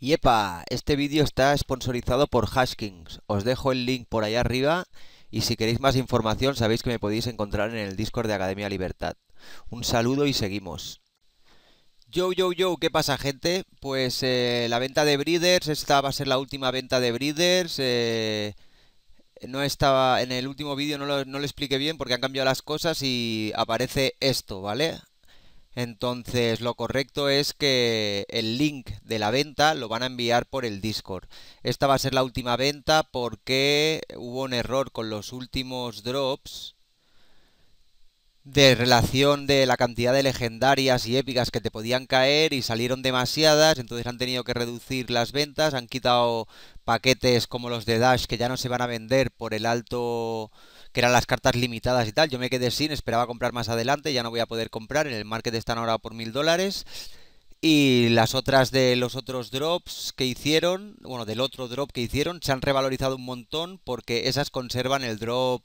¡Yepa! este vídeo está sponsorizado por Haskings. Os dejo el link por allá arriba y si queréis más información sabéis que me podéis encontrar en el Discord de Academia Libertad. Un saludo y seguimos. Yo, yo, yo, ¿qué pasa gente? Pues eh, la venta de Breeders, esta va a ser la última venta de Breeders. Eh, no estaba, en el último vídeo no lo, no lo expliqué bien porque han cambiado las cosas y aparece esto, ¿vale? Entonces lo correcto es que el link de la venta lo van a enviar por el Discord. Esta va a ser la última venta porque hubo un error con los últimos drops de relación de la cantidad de legendarias y épicas que te podían caer y salieron demasiadas, entonces han tenido que reducir las ventas, han quitado paquetes como los de Dash que ya no se van a vender por el alto que eran las cartas limitadas y tal. Yo me quedé sin, esperaba comprar más adelante, ya no voy a poder comprar. En el market están ahora por mil dólares. Y las otras de los otros drops que hicieron, bueno, del otro drop que hicieron, se han revalorizado un montón porque esas conservan el drop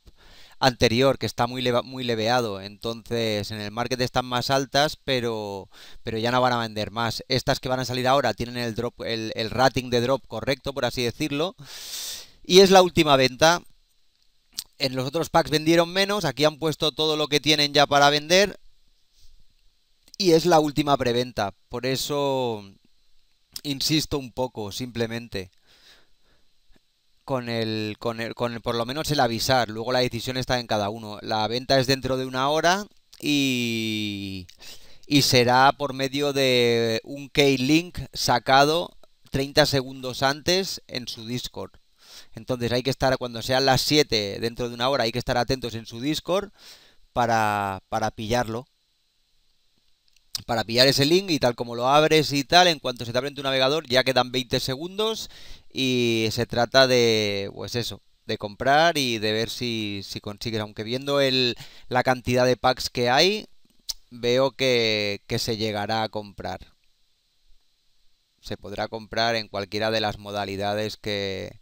anterior, que está muy, muy leveado. Entonces, en el market están más altas, pero, pero ya no van a vender más. Estas que van a salir ahora tienen el, drop, el, el rating de drop correcto, por así decirlo. Y es la última venta en los otros packs vendieron menos, aquí han puesto todo lo que tienen ya para vender y es la última preventa. Por eso insisto un poco, simplemente. Con el, con el, por lo menos el avisar. Luego la decisión está en cada uno. La venta es dentro de una hora y, y será por medio de un key link sacado 30 segundos antes en su Discord. Entonces hay que estar, cuando sean las 7 dentro de una hora, hay que estar atentos en su Discord para, para pillarlo. Para pillar ese link y tal como lo abres y tal, en cuanto se te abre en tu navegador ya quedan 20 segundos y se trata de, pues eso, de comprar y de ver si, si consigues. Aunque viendo la cantidad de packs que hay, veo que se llegará a comprar se podrá comprar en cualquiera de las modalidades que,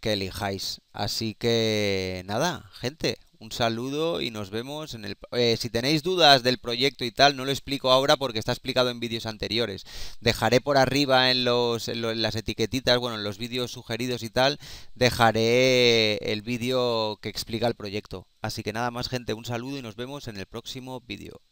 que elijáis. Así que nada, gente, un saludo y nos vemos en el... Eh, si tenéis dudas del proyecto y tal, no lo explico ahora porque está explicado en vídeos anteriores. Dejaré por arriba en, los, en las etiquetitas, bueno, en los vídeos sugeridos y tal, dejaré el vídeo que explica el proyecto. Así que nada más, gente, un saludo y nos vemos en el próximo vídeo.